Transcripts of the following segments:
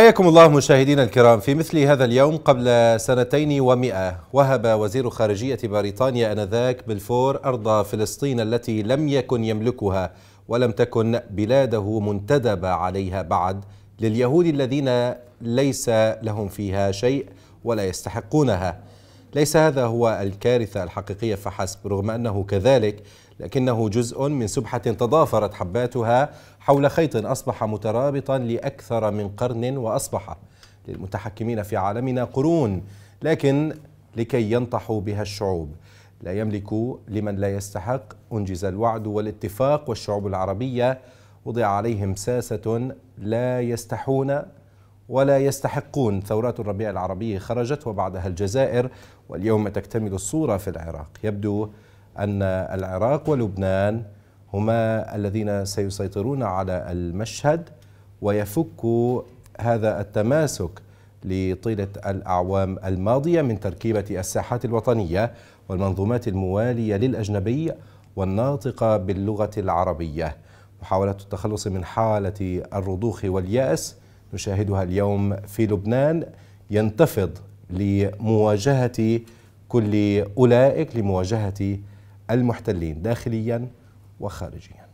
حياكم الله مشاهدينا الكرام في مثل هذا اليوم قبل سنتين ومئة وهب وزير خارجية بريطانيا أنذاك بالفور أرض فلسطين التي لم يكن يملكها ولم تكن بلاده منتدبة عليها بعد لليهود الذين ليس لهم فيها شيء ولا يستحقونها ليس هذا هو الكارثة الحقيقية فحسب رغم أنه كذلك لكنه جزء من سبحة تضافرت حباتها حول خيط أصبح مترابطا لأكثر من قرن وأصبح للمتحكمين في عالمنا قرون لكن لكي ينطحوا بها الشعوب لا يملك لمن لا يستحق أنجز الوعد والاتفاق والشعوب العربية وضع عليهم ساسة لا يستحون ولا يستحقون ثورات الربيع العربي خرجت وبعدها الجزائر واليوم تكتمل الصورة في العراق يبدو أن العراق ولبنان هما الذين سيسيطرون على المشهد ويفكوا هذا التماسك لطيله الاعوام الماضيه من تركيبه الساحات الوطنيه والمنظومات المواليه للاجنبي والناطقه باللغه العربيه محاوله التخلص من حاله الرضوخ والياس نشاهدها اليوم في لبنان ينتفض لمواجهه كل اولئك لمواجهه المحتلين داخليا وخارجيا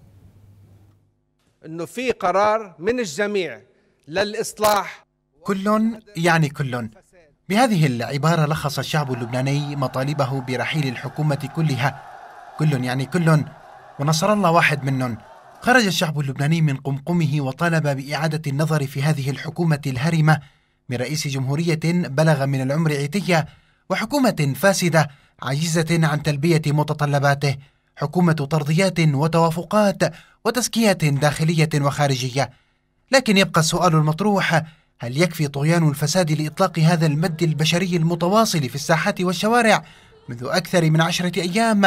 انه في قرار من الجميع للاصلاح كل يعني كل بهذه العبارة لخص الشعب اللبناني مطالبه برحيل الحكومة كلها كل يعني كل ونصر الله واحد منهم خرج الشعب اللبناني من قمقمه وطالب بإعادة النظر في هذه الحكومة الهرمة من رئيس جمهورية بلغ من العمر عتية وحكومة فاسدة عاجزة عن تلبية متطلباته حكومة ترضيات وتوافقات وتزكيات داخلية وخارجية لكن يبقى السؤال المطروح هل يكفي طغيان الفساد لإطلاق هذا المد البشري المتواصل في الساحات والشوارع منذ أكثر من عشرة أيام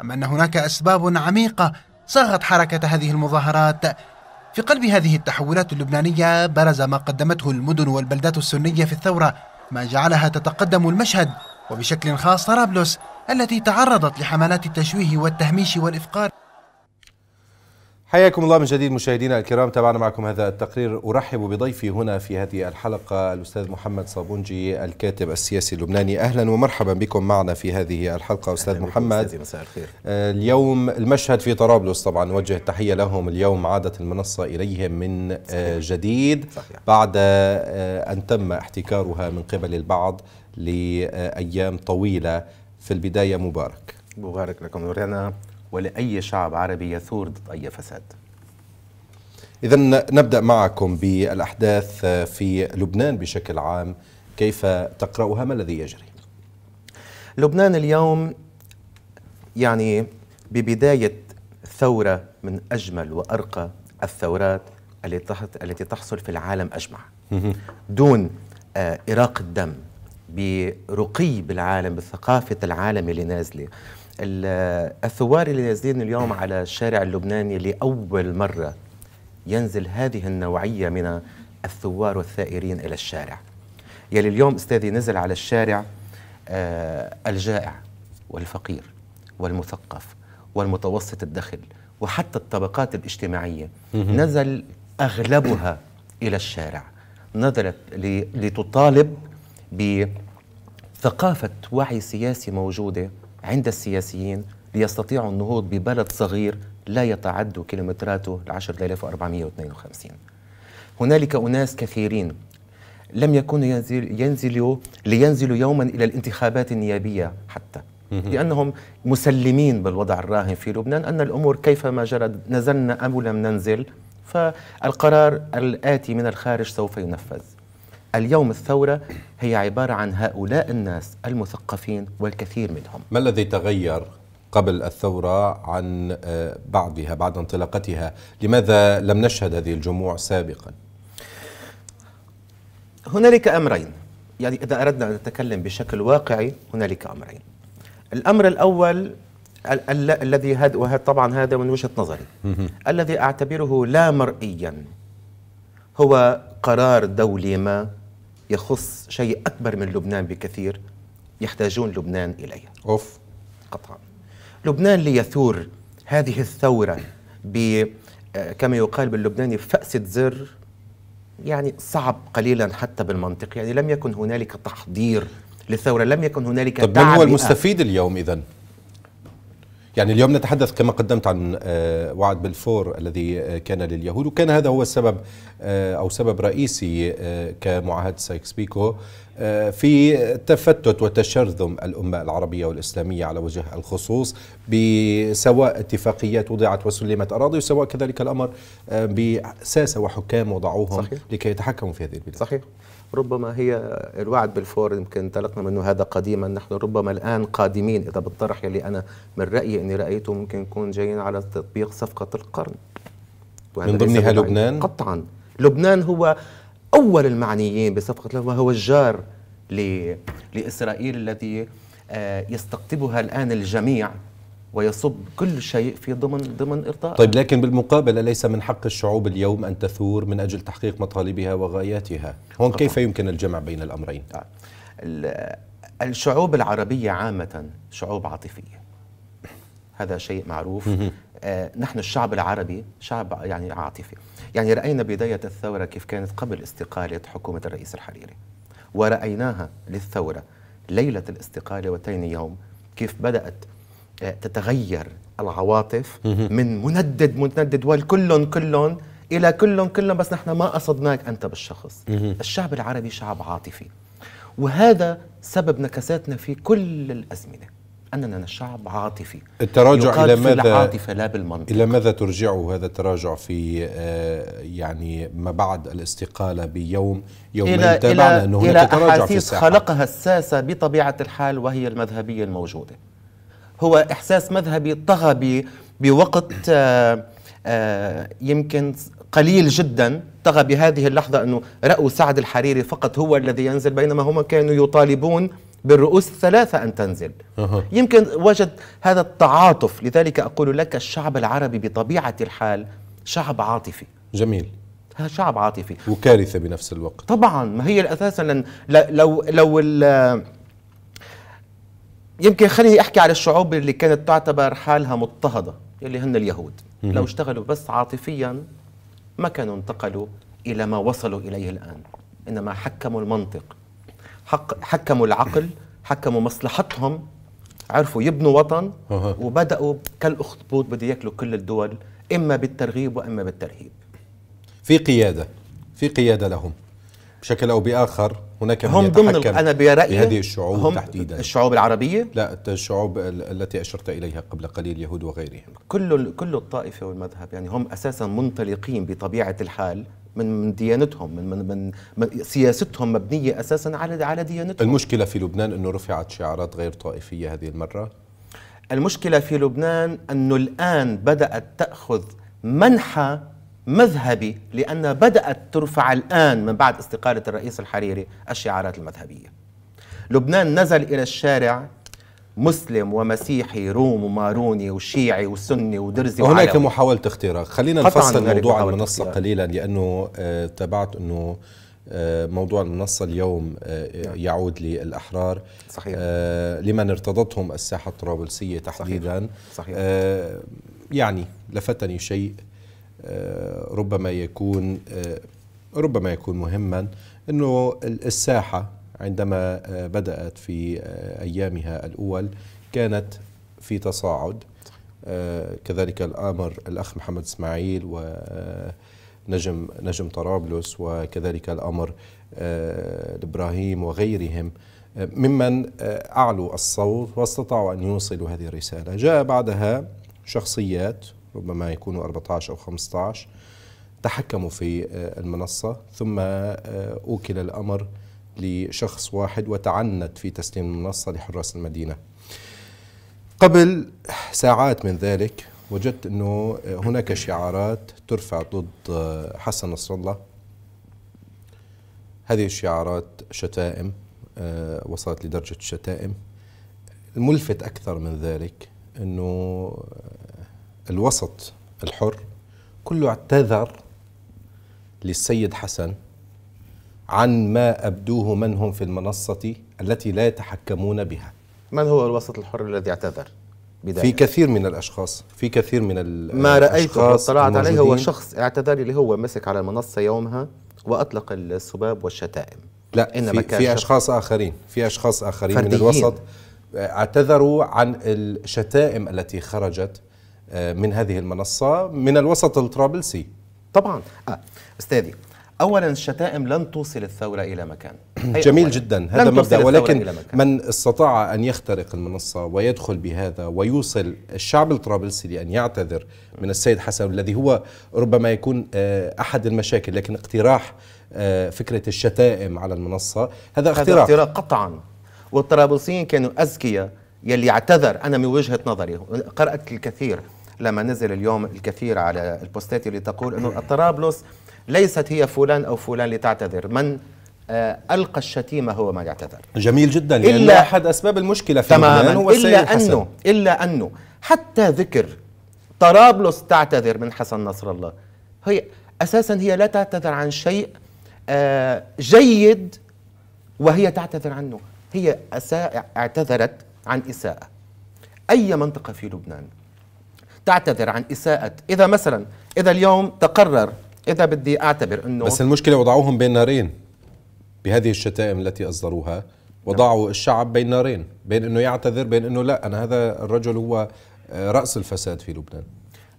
أم أن هناك أسباب عميقة صاغت حركة هذه المظاهرات في قلب هذه التحولات اللبنانية برز ما قدمته المدن والبلدات السنية في الثورة ما جعلها تتقدم المشهد وبشكل خاص طرابلس التي تعرضت لحملات التشويه والتهميش والإفقار حياكم الله من جديد مشاهدينا الكرام تابعنا معكم هذا التقرير أرحب بضيفي هنا في هذه الحلقة الأستاذ محمد صابونجي الكاتب السياسي اللبناني أهلا ومرحبا بكم معنا في هذه الحلقة أستاذ محمد مساء الخير آه، اليوم المشهد في طرابلس طبعا نوجه التحية لهم اليوم عادت المنصة إليهم من آه، صحيح. جديد صحيح. بعد آه، أن تم احتكارها من قبل البعض لأيام طويلة في البداية مبارك مبارك لكم رنا ولأي شعب عربي يثور ضد أي فساد إذا نبدأ معكم بالأحداث في لبنان بشكل عام كيف تقرأها ما الذي يجري؟ لبنان اليوم يعني ببداية ثورة من أجمل وأرقى الثورات التي التي تحصل في العالم أجمع دون آه، إراق الدم برقي بالعالم بثقافة العالم اللي نازلة الثوار اللي نازلين اليوم على الشارع اللبناني لأول مرة ينزل هذه النوعية من الثوار والثائرين إلى الشارع يلي اليوم أستاذي نزل على الشارع آه، الجائع والفقير والمثقف والمتوسط الدخل وحتى الطبقات الاجتماعية نزل أغلبها إلى الشارع نزلت لتطالب ب ثقافة وعي سياسي موجودة عند السياسيين ليستطيعوا النهوض ببلد صغير لا يتعدوا كيلومتراته ل 10452 هنالك أناس كثيرين لم يكونوا ينزل ينزلوا لينزلوا يوما إلى الانتخابات النيابية حتى لأنهم مسلمين بالوضع الراهن في لبنان أن الأمور كيفما جرت نزلنا أم لم ننزل فالقرار الآتي من الخارج سوف ينفذ اليوم الثورة هي عبارة عن هؤلاء الناس المثقفين والكثير منهم ما الذي تغير قبل الثورة عن آه، بعدها بعد انطلاقتها لماذا لم نشهد هذه الجموع سابقا هنالك أمرين يعني إذا أردنا أن نتكلم بشكل واقعي هنالك أمرين الأمر الأول الذي هذا وهذا طبعا هذا من وجهة نظري الذي أعتبره لا مرئيا هو قرار دولي ما يخص شيء أكبر من لبنان بكثير يحتاجون لبنان إليه أوف قطعا لبنان ليثور هذه الثورة ب آه، كما يقال باللبناني فأسة زر يعني صعب قليلا حتى بالمنطق يعني لم يكن هنالك تحضير للثورة لم يكن هنالك طب من هو المستفيد اليوم إذا؟ يعني اليوم نتحدث كما قدمت عن آه، وعد بالفور الذي آه، كان لليهود وكان هذا هو السبب آه، أو سبب رئيسي كمعاهدة سايكس بيكو في تفتت وتشرذم الأمة العربية والإسلامية على وجه الخصوص بسواء اتفاقيات وضعت وسلمت أراضي وسواء كذلك الأمر بساسة وحكام وضعوهم صحيح. لكي يتحكموا في هذه البلاد صحيح ربما هي الوعد بالفور يمكن انطلقنا منه هذا قديما نحن ربما الان قادمين اذا بالطرح اللي انا من رايي اني رايته ممكن نكون جايين على تطبيق صفقه القرن من ضمنها لبنان قطعا لبنان هو اول المعنيين بصفقه القرن وهو الجار لاسرائيل الذي آه، يستقطبها الان الجميع ويصب كل شيء في ضمن ضمن ارضاء طيب لكن بالمقابل ليس من حق الشعوب اليوم ان تثور من اجل تحقيق مطالبها وغاياتها هون طبعا. كيف يمكن الجمع بين الامرين آه. الشعوب العربيه عامه شعوب عاطفيه هذا شيء معروف آه نحن الشعب العربي شعب يعني عاطفي يعني راينا بدايه الثوره كيف كانت قبل استقاله حكومه الرئيس الحريري ورايناها للثوره ليله الاستقاله وتاني يوم كيف بدات آه، تتغير العواطف من مندد متندد والكلن كلن الى كلن كلن بس نحن ما قصدناك انت بالشخص الشعب العربي شعب عاطفي وهذا سبب نكساتنا في كل الازمنه اننا شعب عاطفي التراجع الى ماذا العاطفه لا بالمنطق الى ماذا ترجعه هذا التراجع في آه، يعني ما بعد الاستقاله بيوم يومين تابعنا انه هناك تراجع في الساحه خلقها الساسه بطبيعه الحال وهي المذهبيه الموجوده هو إحساس مذهبي طغى بوقت آه، آه، يمكن قليل جدا طغى بهذه اللحظة أنه رأوا سعد الحريري فقط هو الذي ينزل بينما هم كانوا يطالبون بالرؤوس الثلاثة أن تنزل أه. يمكن وجد هذا التعاطف لذلك أقول لك الشعب العربي بطبيعة الحال شعب عاطفي جميل هذا شعب عاطفي وكارثة بنفس الوقت طبعا ما هي لو لو لو يمكن خليني احكي على الشعوب اللي كانت تعتبر حالها مضطهده اللي هن اليهود مم. لو اشتغلوا بس عاطفيا ما كانوا انتقلوا الى ما وصلوا اليه الان انما حكموا المنطق حق حكموا العقل حكموا مصلحتهم عرفوا يبنوا وطن وبداوا كالاخطبوط بده ياكلوا كل الدول اما بالترغيب واما بالترهيب في قياده في قياده لهم بشكل او باخر هناك من هم ضمن انا برايي هذه الشعوب هم تحديدا الشعوب العربيه لا الشعوب التي اشرت اليها قبل قليل يهود وغيرهم كل كل الطائفه والمذهب يعني هم اساسا منطلقين بطبيعه الحال من من ديانتهم من من من سياستهم مبنيه اساسا على على ديانتهم المشكله في لبنان انه رفعت شعارات غير طائفيه هذه المره المشكله في لبنان انه الان بدات تاخذ منحى مذهبي لأن بدأت ترفع الآن من بعد استقالة الرئيس الحريري الشعارات المذهبية لبنان نزل إلى الشارع مسلم ومسيحي روم وماروني وشيعي وسني ودرزي وهناك وعلوي. محاولة اختراق خلينا نفصل موضوع المنصة اختراق. قليلا لأنه آه، تابعت أنه آه، موضوع المنصة اليوم آه، نعم. يعود للأحرار صحيح. لمن ارتضتهم الساحة الطرابلسية تحديدا صحيح. صحيح. يعني لفتني شيء آه، ربما يكون آه، ربما يكون مهما انه الساحه عندما آه، بدات في ايامها الاول كانت في تصاعد كذلك الامر الاخ محمد اسماعيل و نجم نجم طرابلس وكذلك الامر ابراهيم وغيرهم ممن اعلوا الصوت واستطاعوا ان يوصلوا هذه الرساله، جاء بعدها شخصيات ربما يكونوا 14 أو 15 تحكموا في آه، المنصة ثم آه، أوكل الأمر لشخص واحد وتعنت في تسليم المنصة لحراس المدينة قبل ساعات من ذلك وجدت أنه هناك شعارات ترفع ضد آه، حسن نصر الله هذه الشعارات شتائم وصلت لدرجة الشتائم الملفت أكثر من ذلك أنه الوسط الحر كله اعتذر للسيد حسن عن ما أبدوه من هم في المنصة التي لا يتحكمون بها من هو الوسط الحر الذي اعتذر؟ بداية. في كثير من الأشخاص في كثير من ما رأيته اطلعت عليه هو شخص اعتذر اللي هو مسك على المنصة يومها وأطلق السباب والشتائم لا إنما في, كان في أشخاص آخرين في أشخاص آخرين فرديين. من الوسط اعتذروا عن الشتائم التي خرجت آه، من هذه المنصة من الوسط الطرابلسي طبعا آه. أستاذي اولا الشتائم لن توصل الثوره الى مكان جميل جدا هذا مبدا ولكن من استطاع ان يخترق المنصه ويدخل بهذا ويوصل الشعب الطرابلسي لان يعتذر من السيد حسن الذي هو ربما يكون آه، احد المشاكل لكن اقتراح آه، فكره الشتائم على المنصه هذا اختراق هذا اختراق قطعا والطرابلسيين كانوا اذكياء يلي اعتذر انا من وجهه نظري قرات الكثير لما نزل اليوم الكثير على البوستات اللي تقول أنه طرابلس ليست هي فلان أو فلان لتعتذر من آه، ألقى الشتيمة هو ما يعتذر جميل جدا لأن إلا أحد أسباب المشكلة في تماما هو إلا أنه إلا أنه حتى ذكر طرابلس تعتذر من حسن نصر الله هي أساسا هي لا تعتذر عن شيء آه، جيد وهي تعتذر عنه هي اعتذرت عن إساءة أي منطقة في لبنان تعتذر عن إساءة إذا مثلا إذا اليوم تقرر إذا بدي أعتبر أنه بس المشكلة وضعوهم بين نارين بهذه الشتائم التي أصدروها وضعوا نعم. الشعب بين نارين بين أنه يعتذر بين أنه لا أنا هذا الرجل هو آه، رأس الفساد في لبنان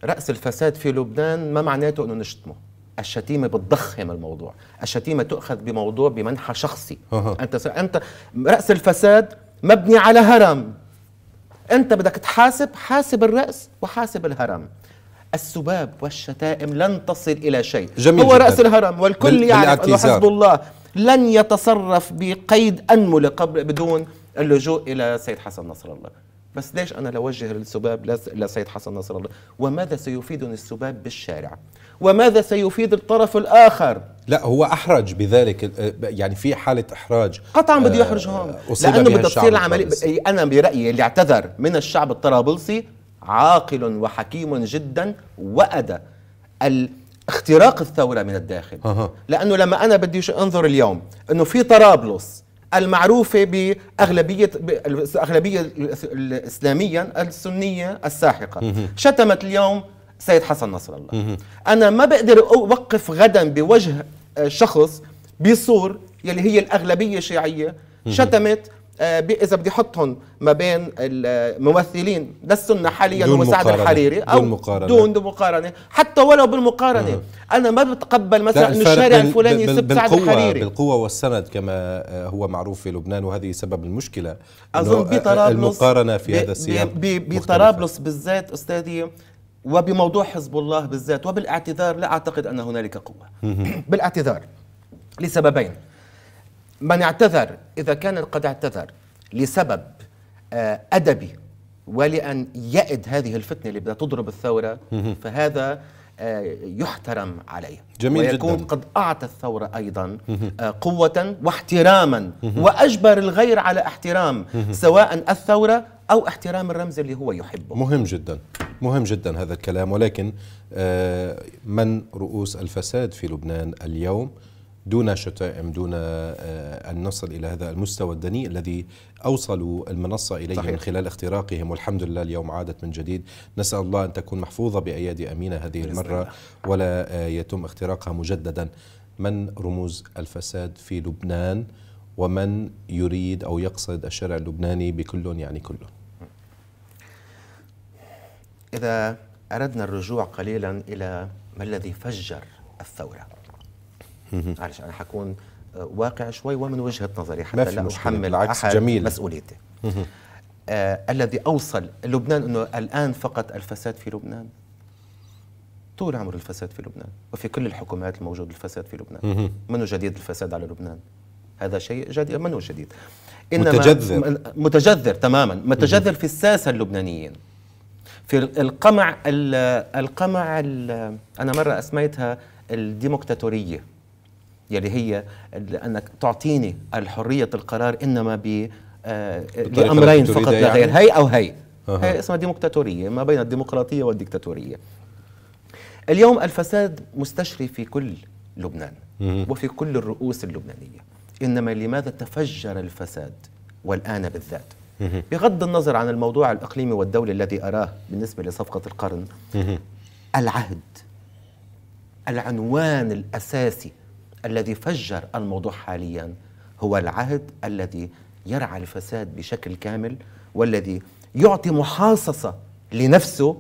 رأس الفساد في لبنان ما معناته أنه نشتمه الشتيمة بتضخم الموضوع الشتيمة تؤخذ بموضوع بمنحى شخصي أنت أنت رأس الفساد مبني على هرم انت بدك تحاسب حاسب الراس وحاسب الهرم السباب والشتائم لن تصل الى شيء جميل هو جداً. راس الهرم والكل يعرف انه حزب الله لن يتصرف بقيد انمله قبل بدون اللجوء الى سيد حسن نصر الله بس ليش أنا لوجه السباب لسيد حسن نصر الله وماذا سيفيدني السباب بالشارع وماذا سيفيد الطرف الآخر لا هو أحرج بذلك آه، يعني في حالة إحراج قطعا بده آه، يحرجهم آه، لأنه بده تصير العملية أنا برأيي اللي اعتذر من الشعب الطرابلسي عاقل وحكيم جدا وأدى اختراق الثوره من الداخل لانه لما انا بدي انظر اليوم انه في طرابلس المعروفة بأغلبية أغلبية إسلاميا السنية الساحقة شتمت اليوم سيد حسن نصر الله أنا ما بقدر أوقف غدا بوجه آه، شخص بصور يلي هي الأغلبية الشيعية شتمت آه، اذا بدي احطهم ما بين الممثلين للسنه حاليا وسعد الحريري او دون مقارنه دون, دون مقارنه حتى ولو بالمقارنه آه. انا ما بتقبل مثلا انه الشارع الفلاني يسب سعد الحريري بالقوه والسند كما آه، هو معروف في لبنان وهذه سبب المشكله اظن آه، بطرابلس المقارنه في هذا السياق بطرابلس بالذات استاذي وبموضوع حزب الله بالذات وبالاعتذار لا اعتقد ان هنالك قوه بالاعتذار لسببين من اعتذر إذا كان قد اعتذر لسبب آه، أدبي ولأن يئد هذه الفتنة اللي بدها تضرب الثورة فهذا آه، يحترم عليه جميل ويكون جدا. قد أعطى الثورة أيضا آه، قوة واحتراما وأجبر الغير على احترام سواء الثورة أو احترام الرمز اللي هو يحبه مهم جدا مهم جدا هذا الكلام ولكن من رؤوس الفساد في لبنان اليوم دون شتائم دون آه، أن نصل إلى هذا المستوى الدنيء الذي أوصلوا المنصة إليه صحيح. من خلال اختراقهم والحمد لله اليوم عادت من جديد نسأل الله أن تكون محفوظة بأيادي أمينة هذه المرة ولا آه، يتم اختراقها مجددا من رموز الفساد في لبنان ومن يريد أو يقصد الشارع اللبناني بكل يعني كل إذا أردنا الرجوع قليلا إلى ما الذي فجر الثورة معلش انا حكون آه، واقع شوي ومن وجهه نظري حتى لا احمل احد جميل. مسؤوليتي آه الذي اوصل لبنان انه الان فقط الفساد في لبنان طول عمر الفساد في لبنان وفي كل الحكومات الموجود الفساد في لبنان منو جديد الفساد على لبنان هذا شيء جديد منو جديد إنما متجذر متجذر تماما متجذر في الساسه اللبنانيين في القمع ال القمع ال انا مره اسميتها الديمقتاتوريه يلي هي انك تعطيني الحريه القرار انما ب آه، بامرين فقط لا يعني؟ غير هي او هي أه. هي اسمها ديمقتاتوريه ما بين الديمقراطيه والديكتاتوريه اليوم الفساد مستشري في كل لبنان مم. وفي كل الرؤوس اللبنانيه انما لماذا تفجر الفساد والان بالذات مم. بغض النظر عن الموضوع الاقليمي والدولي الذي اراه بالنسبه لصفقه القرن مم. العهد العنوان الاساسي الذي فجر الموضوع حاليا هو العهد الذي يرعى الفساد بشكل كامل والذي يعطي محاصصة لنفسه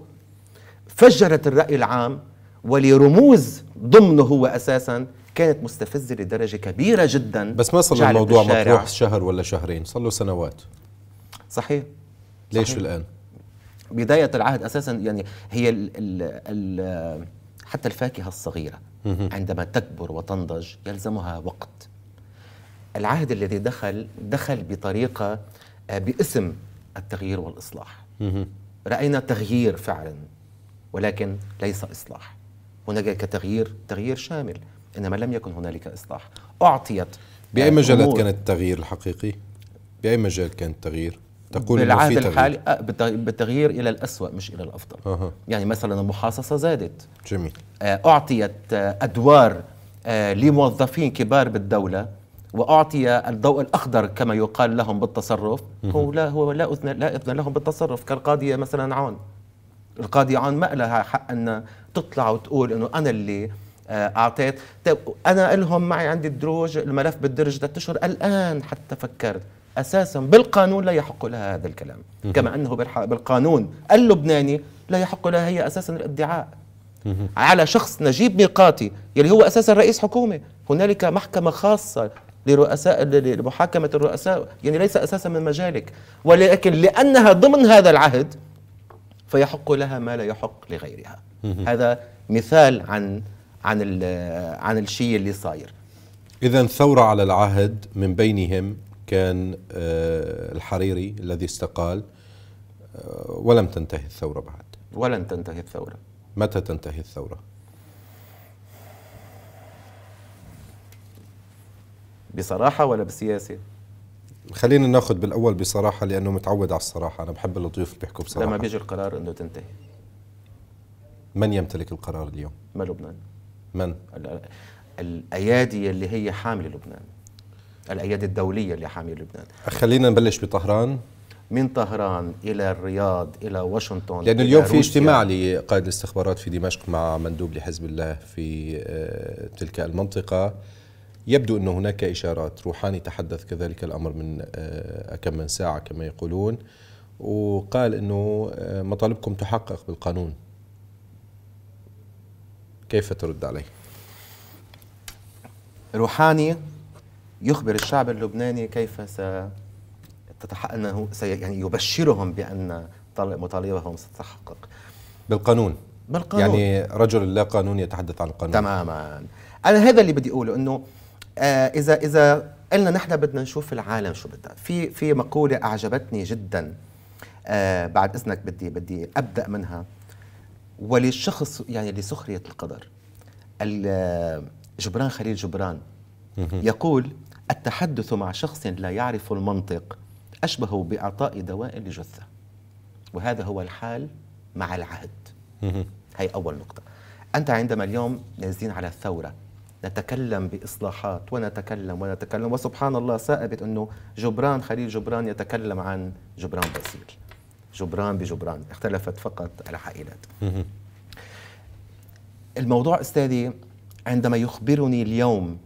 فجرت الرأي العام ولرموز ضمنه هو أساسا كانت مستفزة لدرجة كبيرة جدا بس ما صار الموضوع مطروح شهر ولا شهرين صار له سنوات صحيح ليش صحيح. الآن؟ بداية العهد أساسا يعني هي ال ال ال حتى الفاكهة الصغيرة عندما تكبر وتنضج يلزمها وقت العهد الذي دخل دخل بطريقة آه، باسم التغيير والإصلاح رأينا تغيير فعلا ولكن ليس إصلاح هناك تغيير تغيير شامل إنما لم يكن هنالك إصلاح أعطيت بأي آه، مجالات كان التغيير الحقيقي؟ بأي مجال كان التغيير؟ تكون بالعهد الحالي آه، بالتغيير الى الاسوء مش الى الافضل أه. يعني مثلا المحاصصه زادت جميل آه، اعطيت آه، ادوار لموظفين كبار بالدوله واعطي الضوء الاخضر كما يقال لهم بالتصرف هو لا هو لا اذن لا اذن لهم بالتصرف كالقاضيه مثلا عون القاضيه عون ما لها حق ان تطلع وتقول انه انا اللي اعطيت طيب انا لهم معي عندي الدروج الملف بالدرج ثلاث اشهر الان حتى فكرت أساسا بالقانون لا يحق لها هذا الكلام كما أنه بالقانون اللبناني لا يحق لها هي أساسا الادعاء على شخص نجيب ميقاتي يلي يعني هو أساسا رئيس حكومة هنالك محكمة خاصة لرؤساء لمحاكمة الرؤساء يعني ليس أساسا من مجالك ولكن لأنها ضمن هذا العهد فيحق لها ما لا يحق لغيرها هذا مثال عن عن عن الشيء اللي صاير اذا ثوره على العهد من بينهم كان آه، الحريري الذي استقال آه، ولم تنتهي الثورة بعد ولن تنتهي الثورة متى تنتهي الثورة؟ بصراحة ولا بسياسة؟ خلينا ناخذ بالاول بصراحه لانه متعود على الصراحه انا بحب الضيوف بيحكوا بصراحه لما بيجي القرار انه تنتهي من يمتلك القرار اليوم ما لبنان من الايادي اللي هي حامله لبنان العياده الدوليه لحامي لبنان خلينا نبلش بطهران من طهران الى الرياض الى واشنطن لانه اليوم في اجتماع لقائد الاستخبارات في دمشق مع مندوب لحزب الله في آه، تلك المنطقه يبدو أن هناك إشارات روحاني تحدث كذلك الأمر من آه، كم من ساعة كما يقولون وقال أنه آه، مطالبكم تحقق بالقانون كيف ترد عليه؟ روحاني يخبر الشعب اللبناني كيف ستتحقق انه يعني يبشرهم بان مطالبهم ستتحقق بالقانون بالقانون يعني رجل لا قانون يتحدث عن القانون تماما انا هذا اللي بدي اقوله انه آه اذا اذا قلنا نحن بدنا نشوف العالم شو بدها في في مقوله اعجبتني جدا آه بعد اذنك بدي بدي ابدا منها وللشخص يعني لسخريه القدر جبران خليل جبران يقول التحدث مع شخص لا يعرف المنطق أشبه بإعطاء دواء لجثة وهذا هو الحال مع العهد هي أول نقطة أنت عندما اليوم نازلين على الثورة نتكلم بإصلاحات ونتكلم ونتكلم وسبحان الله سائبت أنه جبران خليل جبران يتكلم عن جبران باسيل جبران بجبران اختلفت فقط العائلات الموضوع أستاذي عندما يخبرني اليوم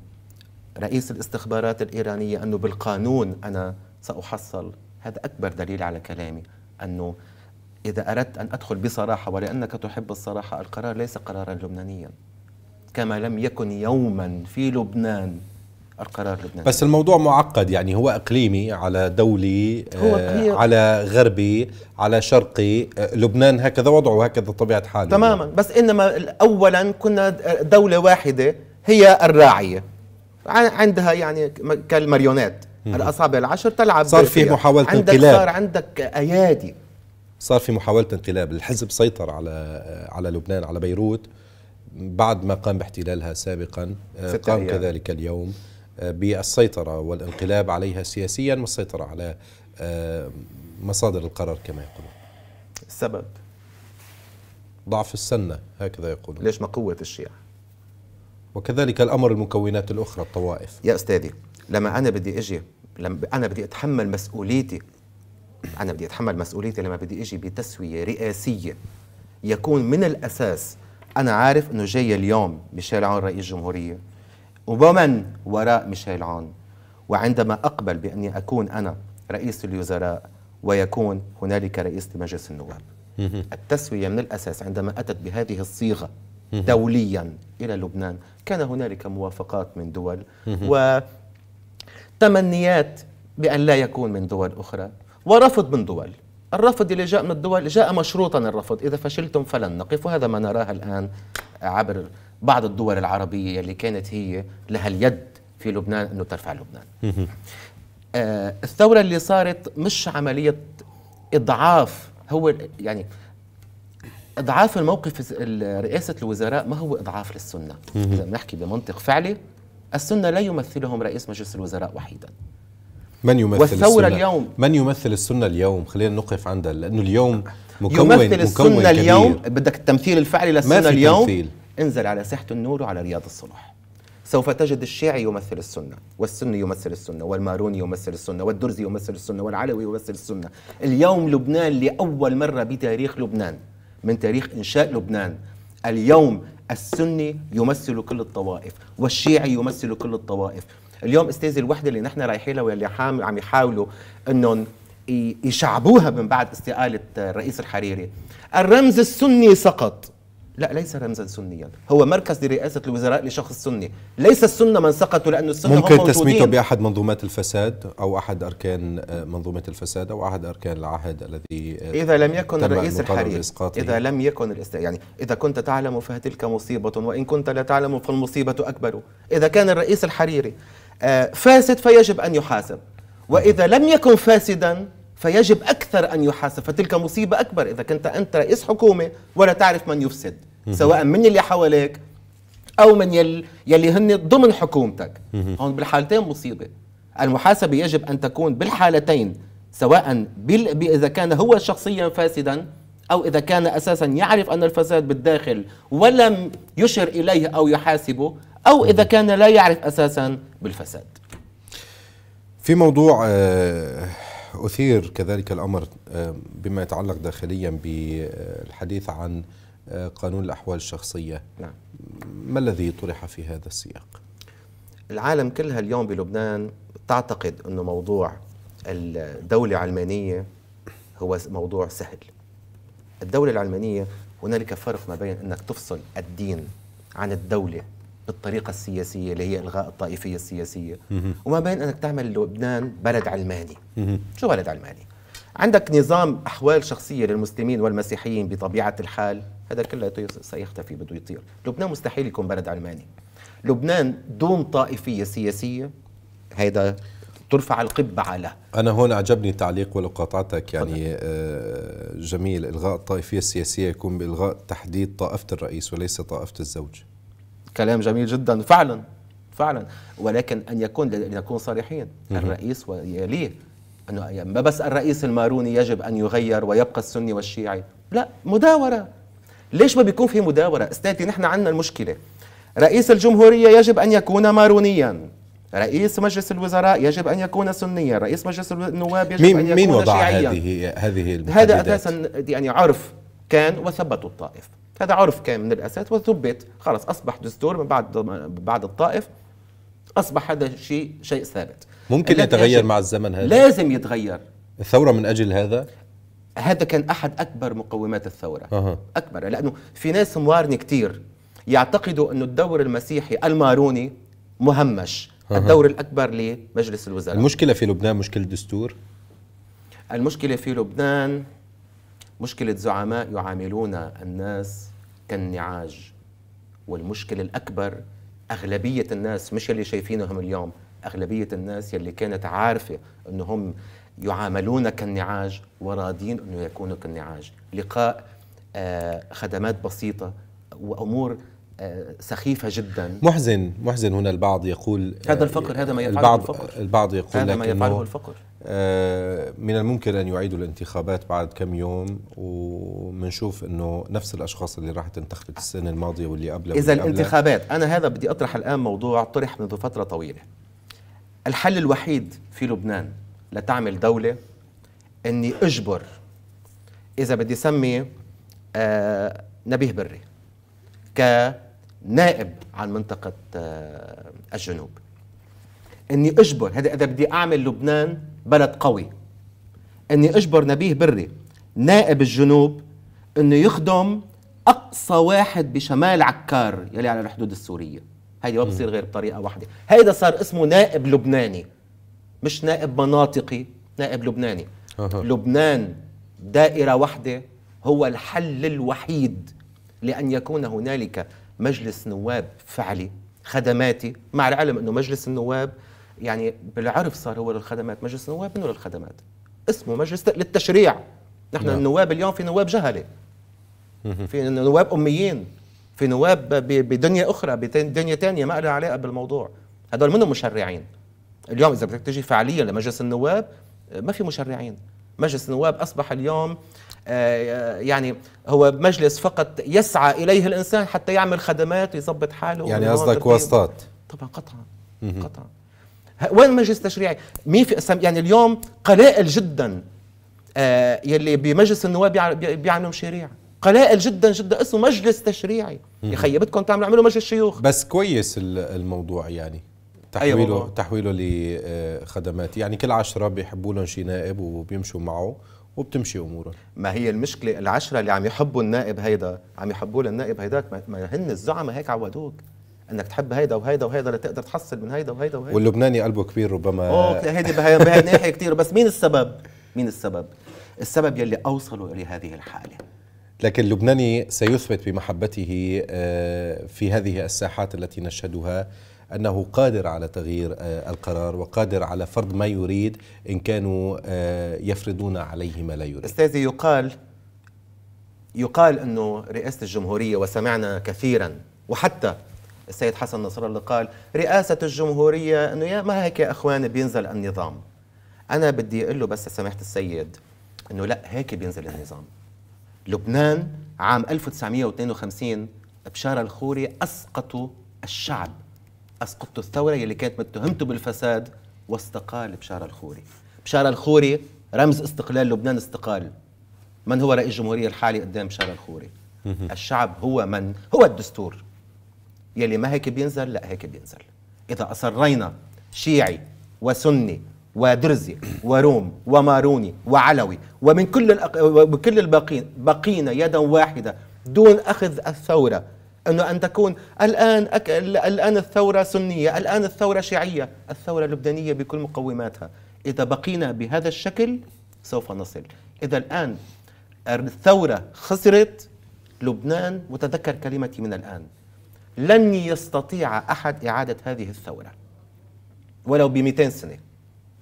رئيس الاستخبارات الإيرانية أنه بالقانون أنا سأحصل هذا أكبر دليل على كلامي أنه إذا أردت أن أدخل بصراحة ولأنك تحب الصراحة القرار ليس قرارا لبنانيا كما لم يكن يوما في لبنان القرار لبناني بس الموضوع معقد يعني هو اقليمي على دولي هو آه، على غربي على شرقي آه، لبنان هكذا وضعه هكذا طبيعه حاله تماما بس انما اولا كنا دوله واحده هي الراعيه عندها يعني كالماريونات الاصابع العشر تلعب صار في محاوله عندك انقلاب صار عندك ايادي صار في محاوله انقلاب الحزب سيطر على على لبنان على بيروت بعد ما قام باحتلالها سابقا آه، قام أيام. كذلك اليوم آه، بالسيطره والانقلاب عليها سياسيا والسيطره على آه، مصادر القرار كما يقولون السبب ضعف السنه هكذا يقولون ليش ما قوه الشيعه وكذلك الأمر المكونات الأخرى الطوائف يا أستاذي لما أنا بدي أجي لما أنا بدي أتحمل مسؤوليتي أنا بدي أتحمل مسؤوليتي لما بدي أجي بتسوية رئاسية يكون من الأساس أنا عارف أنه جاي اليوم ميشيل عون رئيس جمهورية ومن وراء ميشيل عون وعندما أقبل بأني أكون أنا رئيس الوزراء ويكون هنالك رئيس لمجلس النواب التسوية من الأساس عندما أتت بهذه الصيغة دوليا إلى لبنان كان هنالك موافقات من دول وتمنيات بأن لا يكون من دول أخرى ورفض من دول الرفض اللي جاء من الدول جاء مشروطا الرفض إذا فشلتم فلن نقف وهذا ما نراه الآن عبر بعض الدول العربية اللي كانت هي لها اليد في لبنان أنه ترفع لبنان آه الثورة اللي صارت مش عملية إضعاف هو يعني اضعاف الموقف رئاسه الوزراء ما هو اضعاف للسنه اذا بنحكي بمنطق فعلي السنه لا يمثلهم رئيس مجلس الوزراء وحيدا من يمثل والثورة السنة اليوم من يمثل السنة اليوم خلينا نقف عندها لأنه اليوم مكون يمثل السنة مكون اليوم كبير. بدك التمثيل الفعلي للسنة ما اليوم تمثيل. انزل على ساحة النور وعلى رياض الصلح سوف تجد الشيعي يمثل السنة والسني يمثل السنة والماروني يمثل السنة والدرزي يمثل السنة والعلوي يمثل السنة اليوم لبنان لأول مرة بتاريخ لبنان من تاريخ إنشاء لبنان اليوم السني يمثل كل الطوائف والشيعي يمثل كل الطوائف اليوم استاذ الوحدة اللي نحن رايحين لها واللي عم يحاولوا أنهم يشعبوها من بعد استقالة الرئيس الحريري الرمز السني سقط لا ليس رمزا سنيا هو مركز لرئاسة الوزراء لشخص سني ليس السنة من منسقته لأن السنة ممكن هم تسميته بأحد منظومات الفساد أو أحد أركان آه، منظومة الفساد أو أحد أركان العهد الذي آه، إذا لم يكن الرئيس الحريري إذا لم يكن الاست... يعني إذا كنت تعلم فتلك مصيبة وإن كنت لا تعلم فالمصيبة أكبر إذا كان الرئيس الحريري آه، فاسد فيجب أن يحاسب وإذا لم يكن فاسدا فيجب أكثر أن يحاسب فتلك مصيبة أكبر إذا كنت أنت رئيس حكومة ولا تعرف من يفسد سواء من اللي حواليك او من يل يلي هن ضمن حكومتك هون بالحالتين مصيبه المحاسبه يجب ان تكون بالحالتين سواء بال... اذا كان هو شخصيا فاسدا او اذا كان اساسا يعرف ان الفساد بالداخل ولم يشر اليه او يحاسبه او اذا كان لا يعرف اساسا بالفساد في موضوع آه، اثير كذلك الامر آه، بما يتعلق داخليا بالحديث عن قانون الأحوال الشخصية نعم. ما الذي طرح في هذا السياق؟ العالم كلها اليوم بلبنان تعتقد أنه موضوع الدولة العلمانية هو موضوع سهل الدولة العلمانية هنالك فرق ما بين أنك تفصل الدين عن الدولة بالطريقة السياسية اللي هي إلغاء الطائفية السياسية وما بين أنك تعمل لبنان بلد علماني شو بلد علماني؟ عندك نظام أحوال شخصية للمسلمين والمسيحيين بطبيعة الحال هذا كله سيختفي بده يطير لبنان مستحيل يكون بلد علماني لبنان دون طائفيه سياسيه هيدا ترفع القبة على أنا هون عجبني تعليق ولو قاطعتك يعني آه جميل إلغاء الطائفية السياسية يكون بإلغاء تحديد طائفة الرئيس وليس طائفة الزوج كلام جميل جدا فعلا فعلا ولكن أن يكون لنكون صريحين الرئيس ويليه أنه ما بس الرئيس الماروني يجب أن يغير ويبقى السني والشيعي لا مداورة ليش ما بيكون في مداوره استاذي نحن عندنا المشكله رئيس الجمهوريه يجب ان يكون مارونيا رئيس مجلس الوزراء يجب ان يكون سنيا، رئيس مجلس النواب يجب مين ان يكون مين وضع شيعيا. هذه هذه هذا اساسا يعني عرف كان وثبته الطائف، هذا عرف كان من الاساس وثبت، خلص اصبح دستور من بعد بعد الطائف اصبح هذا الشيء شيء ثابت. ممكن يتغير مع الزمن هذا؟ لازم يتغير. الثوره من اجل هذا؟ هذا كان احد اكبر مقومات الثوره أه. اكبر لانه في ناس موارنه كثير يعتقدوا انه الدور المسيحي الماروني مهمش أه. الدور الاكبر لمجلس الوزراء المشكله في لبنان مشكله دستور المشكله في لبنان مشكله زعماء يعاملون الناس كالنعاج والمشكله الاكبر اغلبيه الناس مش اللي شايفينهم اليوم اغلبيه الناس يلي كانت عارفه انه هم يعاملون كالنعاج وراضين أن يكونوا كالنعاج لقاء آه، خدمات بسيطة وأمور آه، سخيفه جدا محزن محزن هنا البعض يقول آه، هذا الفقر هذا ما يفعله البعض الفقر البعض يقول هذا ما يفعله الفقر من الممكن ان يعيدوا الانتخابات بعد كم يوم ومنشوف انه نفس الاشخاص اللي راحت انتخبت السنه الماضيه واللي قبلها اذا الانتخابات انا هذا بدي اطرح الان موضوع طرح منذ فتره طويله الحل الوحيد في لبنان لتعمل دولة اني اجبر اذا بدي سمي آه نبيه بري كنائب عن منطقة آه الجنوب اني اجبر هذا اذا بدي اعمل لبنان بلد قوي اني اجبر نبيه بري نائب الجنوب انه يخدم اقصى واحد بشمال عكار يلي على الحدود السوريه هيدي ما بصير غير بطريقه واحده هيدا صار اسمه نائب لبناني مش نائب مناطقي نائب لبناني أه. لبنان دائره واحده هو الحل الوحيد لان يكون هنالك مجلس نواب فعلي خدماتي مع العلم انه مجلس النواب يعني بالعرف صار هو للخدمات مجلس النواب منه للخدمات اسمه مجلس للتشريع نحن لا. نعم. النواب اليوم في نواب جهله في نواب اميين في نواب بدنيا اخرى بدنيا تانية ما لها علاقه بالموضوع هدول منهم مشرعين اليوم اذا بدك تجي فعليا لمجلس النواب آه، ما في مشرعين مجلس النواب اصبح اليوم آه، آه، يعني هو مجلس فقط يسعى اليه الانسان حتى يعمل خدمات ويظبط حاله يعني قصدك واسطات طبعا قطعا قطعا وين المجلس التشريعي؟ مين في يعني اليوم قلائل جدا يلي بمجلس النواب بيعملوا مشاريع قلائل جدا جدا اسمه مجلس تشريعي يا خيي بدكم تعملوا اعملوا مجلس شيوخ بس كويس الموضوع يعني تحويله أيوة، تحويله لخدمات يعني كل عشرة بيحبوا لهم شي نائب وبيمشوا معه وبتمشي امورهم ما هي المشكله العشره اللي عم يحبوا النائب هيدا عم يحبوا للنائب هيداك ما هن الزعماء هيك عودوك انك تحب هيدا وهيدا وهيدا لتقدر تحصل من هيدا وهيدا وهيدا واللبناني قلبه كبير ربما اوكي هيدي بهي الناحيه كثير بس مين السبب؟ مين السبب؟ السبب يلي اوصلوا هذه الحاله لكن اللبناني سيثبت بمحبته آه، في هذه الساحات التي نشهدها أنه قادر على تغيير آه، القرار وقادر على فرض ما يريد إن كانوا آه، يفرضون عليه ما لا يريد أستاذي يقال يقال أنه رئاسة الجمهورية وسمعنا كثيرا وحتى السيد حسن نصر الله قال رئاسة الجمهورية أنه يا ما هيك يا أخوان بينزل النظام أنا بدي أقول له بس سمحت السيد أنه لا هيك بينزل النظام لبنان عام 1952 بشارة الخوري أسقطوا الشعب اسقطت الثوره يلي كانت متهمته بالفساد واستقال بشار الخوري بشار الخوري رمز استقلال لبنان استقال من هو رئيس الجمهورية الحالي قدام بشار الخوري الشعب هو من هو الدستور يلي ما هيك بينزل لا هيك بينزل إذا أصرينا شيعي وسني ودرزي وروم وماروني وعلوي ومن كل الأق... وكل الباقين بقينا يدا واحدة دون أخذ الثورة أنه أن تكون الآن أك... الآن الثورة سنية الآن الثورة شيعية الثورة اللبنانية بكل مقوماتها إذا بقينا بهذا الشكل سوف نصل إذا الآن الثورة خسرت لبنان وتذكر كلمتي من الآن لن يستطيع أحد إعادة هذه الثورة ولو ب 200 سنة لأنه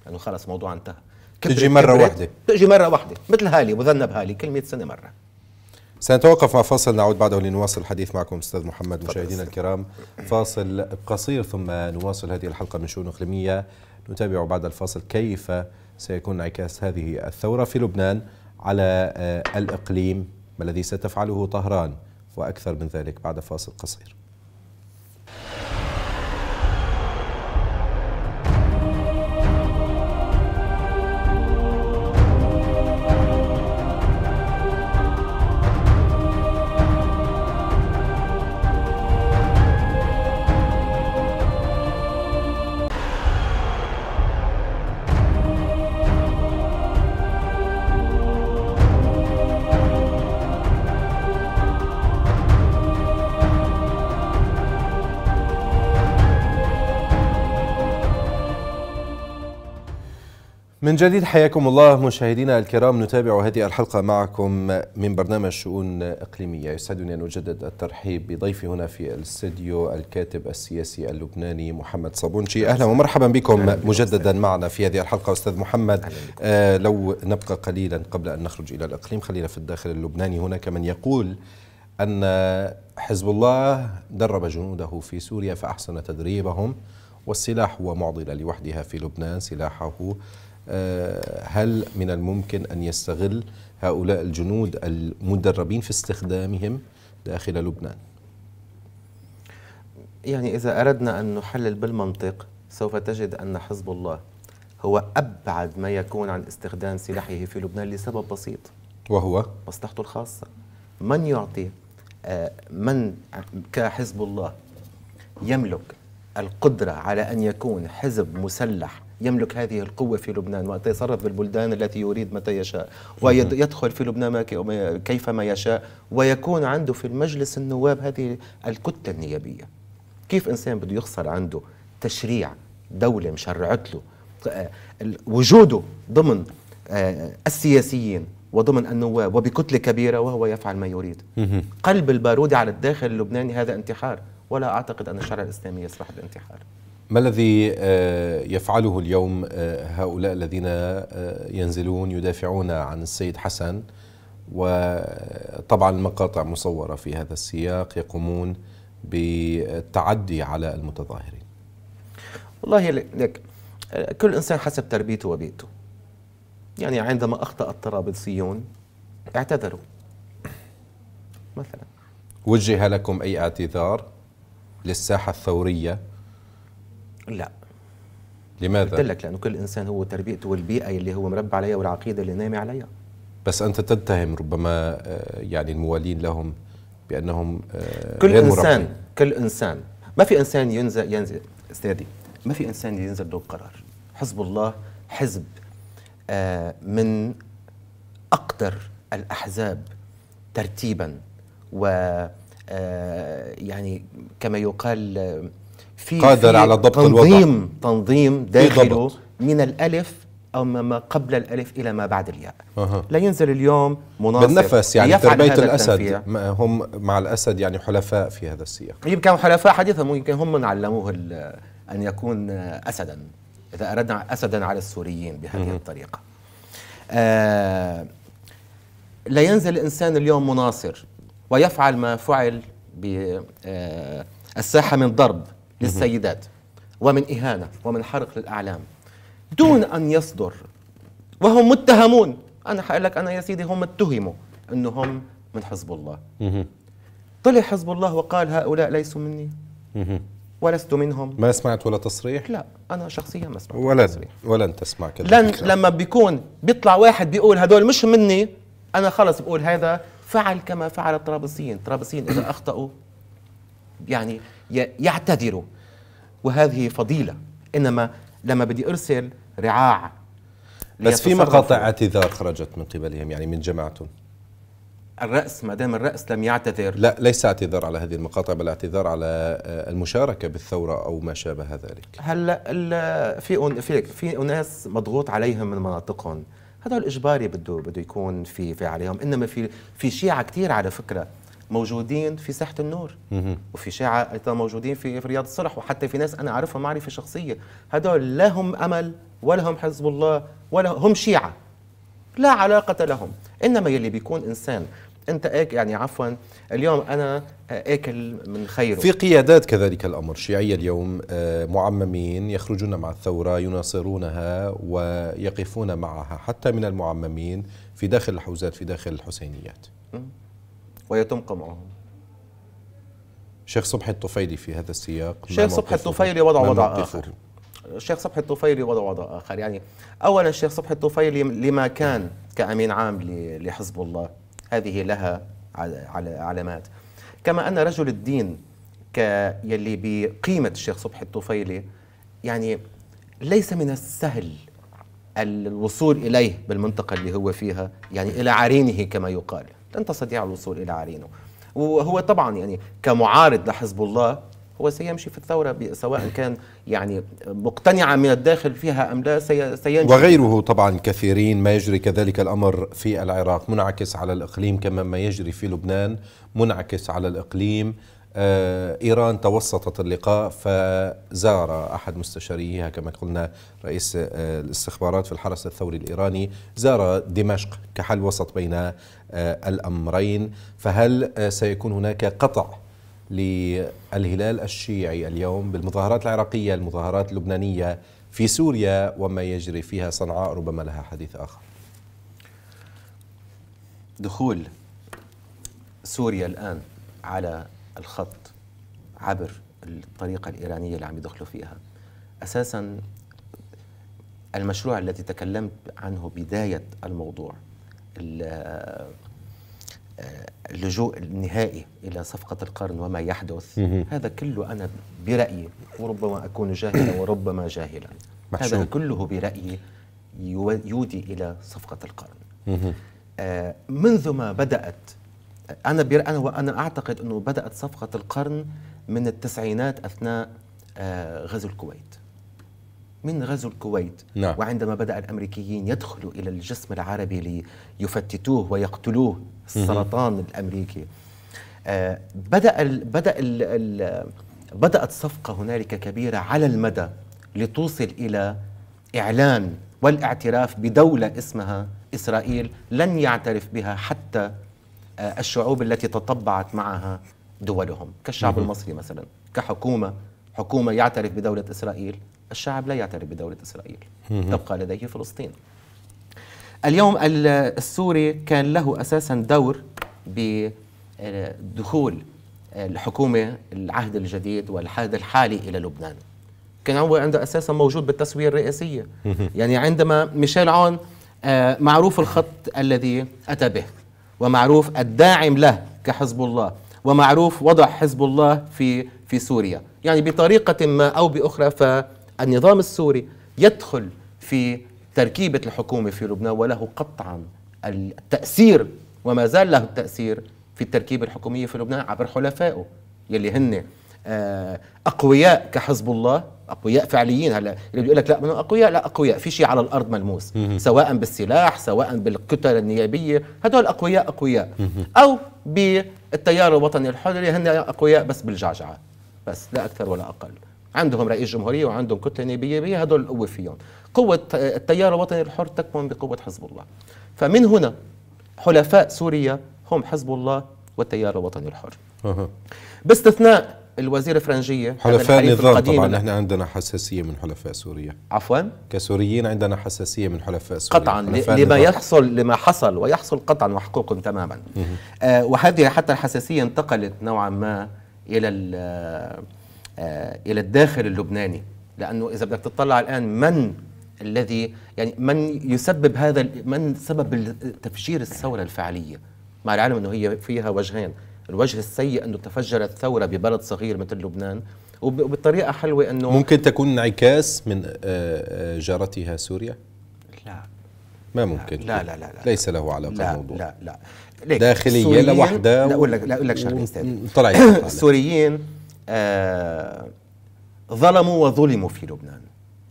يعني خلص موضوع انتهى تجي مرة واحدة تجي مرة واحدة مثل هالي مذنب هالي كلمة سنة مرة سنتوقف مع فاصل نعود بعده لنواصل الحديث معكم استاذ محمد مشاهدينا الكرام فاصل قصير ثم نواصل هذه الحلقه من شؤون اقليميه نتابع بعد الفاصل كيف سيكون انعكاس هذه الثوره في لبنان على آه، الاقليم ما الذي ستفعله طهران واكثر من ذلك بعد فاصل قصير من جديد حياكم الله مشاهدينا الكرام نتابع هذه الحلقة معكم من برنامج شؤون إقليمية يسعدني أن أجدد الترحيب بضيفي هنا في الاستديو الكاتب السياسي اللبناني محمد صابونشي أهلا ومرحبا بكم مجددا معنا في هذه الحلقة أستاذ محمد آه لو نبقى قليلا قبل أن نخرج إلى الإقليم خلينا في الداخل اللبناني هناك من يقول أن حزب الله درب جنوده في سوريا فأحسن تدريبهم والسلاح هو معضلة لوحدها في لبنان سلاحه آه، هل من الممكن أن يستغل هؤلاء الجنود المدربين في استخدامهم داخل لبنان يعني إذا أردنا أن نحلل بالمنطق سوف تجد أن حزب الله هو أبعد ما يكون عن استخدام سلاحه في لبنان لسبب بسيط وهو مصلحته الخاصة من يعطي آه، من كحزب الله يملك القدرة على أن يكون حزب مسلح يملك هذه القوة في لبنان ويتصرف بالبلدان التي يريد متى يشاء ويدخل في لبنان كيفما يشاء ويكون عنده في المجلس النواب هذه الكتلة النيابية كيف إنسان بده يخسر عنده تشريع دولة مشرعت له آه، وجوده ضمن آه، السياسيين وضمن النواب وبكتلة كبيرة وهو يفعل ما يريد قلب البارودة على الداخل اللبناني هذا انتحار ولا أعتقد أن الشرع الإسلامي يصلح بالانتحار ما الذي آه، يفعله اليوم آه، هؤلاء الذين آه، ينزلون يدافعون عن السيد حسن وطبعا المقاطع مصورة في هذا السياق يقومون بالتعدي على المتظاهرين والله لك كل إنسان حسب تربيته وبيئته يعني عندما أخطأ الطرابلسيون اعتذروا مثلا وجه لكم أي اعتذار للساحة الثورية لا لماذا؟ قلت لك لأنه كل إنسان هو تربيته والبيئة اللي هو مربى عليها والعقيدة اللي نامي عليها بس أنت تتهم ربما آه، يعني الموالين لهم بأنهم آه، كل غير إنسان كل إنسان ما في إنسان ينزل ينزل استاذي ما في إنسان ينزل دون قرار حزب الله حزب آه، من أقدر الأحزاب ترتيبا و يعني كما يقال في قادر في على ضبط تنظيم الوضع تنظيم داخله من الالف او ما قبل الالف الى ما بعد الياء أه. لا ينزل اليوم مناصر بالنفس يعني تربيه الاسد هم مع الاسد يعني حلفاء في هذا السياق يمكن حلفاء حديثا ممكن هم من علموه ان يكون اسدا اذا اردنا اسدا على السوريين بهذه م. الطريقه آه لا ينزل الانسان اليوم مناصر ويفعل ما فعل بالساحه آه، من ضرب للسيدات ومن إهانة ومن حرق للأعلام دون أن يصدر وهم متهمون أنا حقول لك أنا يا سيدي هم اتهموا أنهم من حزب الله طلع حزب الله وقال هؤلاء ليسوا مني ولست منهم ما سمعت ولا تصريح؟ لا أنا شخصيا ما سمعت ولا تصريح ولن تسمع كذا لن لما بيكون بيطلع واحد بيقول هدول مش مني أنا خلص بقول هذا فعل كما فعل الطرابلسيين الطرابلسيين إذا أخطأوا يعني يعتذروا وهذه فضيله انما لما بدي ارسل رعاع بس في مقاطع اعتذار خرجت من قبلهم يعني من جماعتهم الرأس ما دام الرأس لم يعتذر لا ليس اعتذار على هذه المقاطع بل اعتذار على آه، المشاركة بالثورة أو ما شابه ذلك هلا في في في أناس مضغوط عليهم من مناطقهم هذا الإجباري بده بده يكون في في عليهم إنما في في شيعة كثير على فكرة موجودين في ساحه النور وفي شيعه ايضا موجودين في رياض الصلح وحتى في ناس انا اعرفها معرفه شخصيه هدول لا هم امل ولا هم حزب الله ولا هم شيعه لا علاقه لهم انما يلي بيكون انسان انت اك يعني عفوا اليوم انا اكل من خيره في قيادات كذلك الامر شيعيه اليوم آه، معممين يخرجون مع الثوره يناصرونها ويقفون معها حتى من المعممين في داخل الحوزات في داخل الحسينيات ويتم قمعهم شيخ صبحي الطفيلي في هذا السياق شيخ صبحي الطفيلي وضع وضع آخر الشيخ صبحي الطفيلي وضع وضع آخر يعني أولا الشيخ صبحي الطفيلي لما كان كأمين عام لحزب الله هذه لها علامات كما أن رجل الدين يلي بقيمة الشيخ صبحي الطفيلي يعني ليس من السهل الوصول إليه بالمنطقة اللي هو فيها يعني إلى عرينه كما يقال لن تستطيع الوصول إلى عرينه وهو طبعا يعني كمعارض لحزب الله هو سيمشي في الثورة سواء كان يعني مقتنعا من الداخل فيها أم لا سيمشي وغيره طبعا كثيرين ما يجري كذلك الأمر في العراق منعكس على الإقليم كما ما يجري في لبنان منعكس على الإقليم آه، إيران توسطت اللقاء فزار أحد مستشاريها كما قلنا رئيس آه، الاستخبارات في الحرس الثوري الإيراني زار دمشق كحل وسط بين آه، الأمرين فهل سيكون هناك قطع للهلال الشيعي اليوم بالمظاهرات العراقية المظاهرات اللبنانية في سوريا وما يجري فيها صنعاء ربما لها حديث آخر دخول سوريا الآن على الخط عبر الطريقة الإيرانية اللي عم يدخلوا فيها أساسا المشروع الذي تكلمت عنه بداية الموضوع آه، اللجوء النهائي إلى صفقة القرن وما يحدث هذا كله أنا برأيي وربما أكون جاهلا وربما جاهلا هذا كله برأيي يودي إلى صفقة القرن آه، منذ ما بدأت انا بير انا وانا اعتقد انه بدات صفقه القرن من التسعينات اثناء آه، غزو الكويت من غزو الكويت نعم. وعندما بدا الامريكيين يدخلوا الى الجسم العربي ليفتتوه ويقتلوه السرطان مم. الامريكي آه، بدا الـ بدا الـ بدات صفقه هنالك كبيره على المدى لتوصل الى اعلان والاعتراف بدوله اسمها اسرائيل لن يعترف بها حتى آه، الشعوب التي تطبعت معها دولهم كالشعب المصري مثلا كحكومة حكومة يعترف بدولة إسرائيل الشعب لا يعترف بدولة إسرائيل تبقى لديه فلسطين اليوم السوري كان له أساسا دور بدخول آه، آه، الحكومة العهد الجديد والعهد الحالي إلى لبنان كان هو عنده أساسا موجود بالتسوية الرئاسية يعني عندما ميشيل عون معروف الخط الذي أتى به ومعروف الداعم له كحزب الله ومعروف وضع حزب الله في في سوريا يعني بطريقة ما أو بأخرى فالنظام السوري يدخل في تركيبة الحكومة في لبنان وله قطعا التأثير وما زال له التأثير في التركيبة الحكومية في لبنان عبر حلفائه يلي هن آه، اقوياء كحزب الله اقوياء فعليين هلا اللي بيقول لك لا من اقوياء لا اقوياء في شيء على الارض ملموس سواء بالسلاح سواء بالكتل النيابيه هدول اقوياء اقوياء او بالتيار الوطني اللي هن اقوياء بس بالجعجعه بس لا اكثر ولا اقل عندهم رئيس جمهورية وعندهم كتلة نيابية هدول القوة فيهم قوة التيار الوطني الحر تكمن بقوة حزب الله فمن هنا حلفاء سوريا هم حزب الله والتيار الوطني الحر باستثناء الوزير فرنجية حلفاء النظام طبعا نحن عندنا حساسية من حلفاء سوريا عفوا كسوريين عندنا حساسية من حلفاء سوريا قطعا حلفاء لما النظام. يحصل لما حصل ويحصل قطعا وحقوق تماما آه وهذه حتى الحساسية انتقلت نوعا ما إلى آه،, آه إلى الداخل اللبناني لأنه إذا بدك تطلع الآن من الذي يعني من يسبب هذا من سبب تفجير الثورة الفعلية مع العلم أنه هي فيها وجهين الوجه السيء انه تفجرت ثوره ببلد صغير مثل لبنان وبطريقه حلوه انه ممكن تكون انعكاس من آه، آه، جارتها سوريا لا ما ممكن لا لا لا, لا, لا ليس له علاقه لا بالموضوع لا لا ليك داخليه لوحدها لا اقول لك لا اقول لك شغله استاذ السوريين آه ظلموا وظلموا في لبنان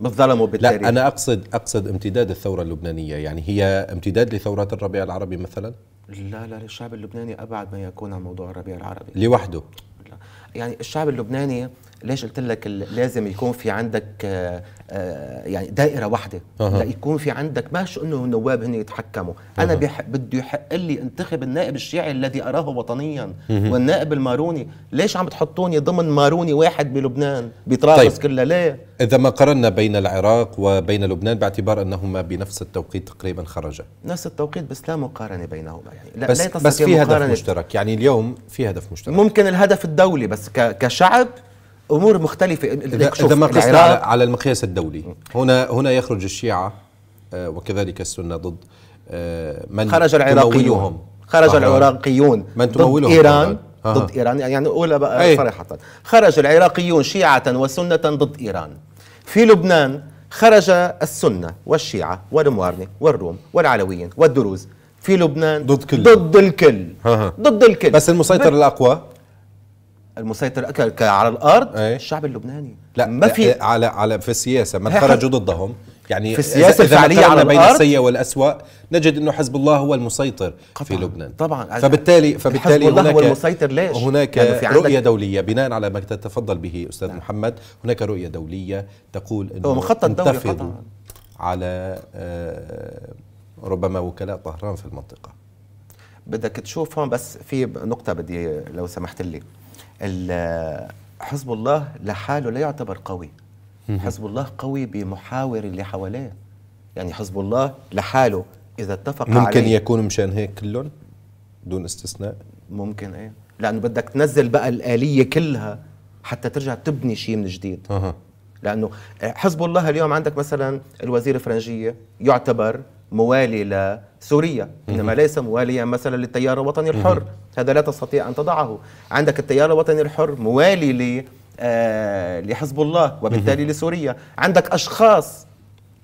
ظلموا بالتاريخ لا انا اقصد اقصد امتداد الثوره اللبنانيه يعني هي امتداد لثورات الربيع العربي مثلا لا لا الشعب اللبناني ابعد ما يكون عن موضوع الربيع العربي لوحده يعني الشعب اللبناني ليش قلت لك لازم يكون في عندك آه، آه، يعني دائره واحده أه. يكون في عندك ما شو انه النواب هن يتحكموا أه. انا بده يحق لي انتخب النائب الشيعي الذي اراه وطنيا مه. والنائب الماروني ليش عم تحطوني ضمن ماروني واحد بلبنان بطرابلس طيب. كلها ليه اذا ما قرنا بين العراق وبين لبنان باعتبار انهما بنفس التوقيت تقريبا خرجا نفس التوقيت بس لا مقارنه بينهما يعني لا بس, لا بس في هدف مشترك يعني اليوم في هدف مشترك ممكن الهدف الدولي بس كشعب امور مختلفه اذا, ما على, المقياس الدولي هنا هنا يخرج الشيعه آه، وكذلك السنه ضد آه، من خرج العراقيون خرج العراقيون من تمولهم ضد ايران ضد ايران يعني اولى بقى صريحه خرج العراقيون شيعه وسنه ضد ايران في لبنان خرج السنه والشيعه والموارنه والروم والعلويين والدروز في لبنان ضد كل ضد الكل ها ها. ضد الكل بس المسيطر الاقوى المسيطر على الارض أي. الشعب اللبناني لا ما في إيه، على على في السياسه من خرجوا ضدهم يعني في السياسه الفعليه على بين السيء والاسوء نجد انه حزب الله هو المسيطر طبعاً في لبنان طبعا فبالتالي فبالتالي حزب الله هناك هو المسيطر ليش؟ هناك يعني رؤيه دوليه بناء على ما تتفضل به استاذ نعم. محمد هناك رؤيه دوليه تقول انه مخطط على آه، ربما وكلاء طهران في المنطقه بدك تشوف هون بس في نقطه بدي لو سمحت لي حزب الله لحاله لا يعتبر قوي حزب الله قوي بمحاور اللي حواليه يعني حزب الله لحاله اذا اتفق ممكن عليه ممكن يكون مشان هيك كلهم دون استثناء ممكن ايه لانه بدك تنزل بقى الاليه كلها حتى ترجع تبني شيء من جديد أه. لانه حزب الله اليوم عندك مثلا الوزير الفرنجيه يعتبر موالي لسوريا إنما ليس مواليا مثلا للتيار الوطني الحر هذا لا تستطيع أن تضعه عندك التيار الوطني الحر موالي ل آه لحزب الله وبالتالي لسوريا عندك أشخاص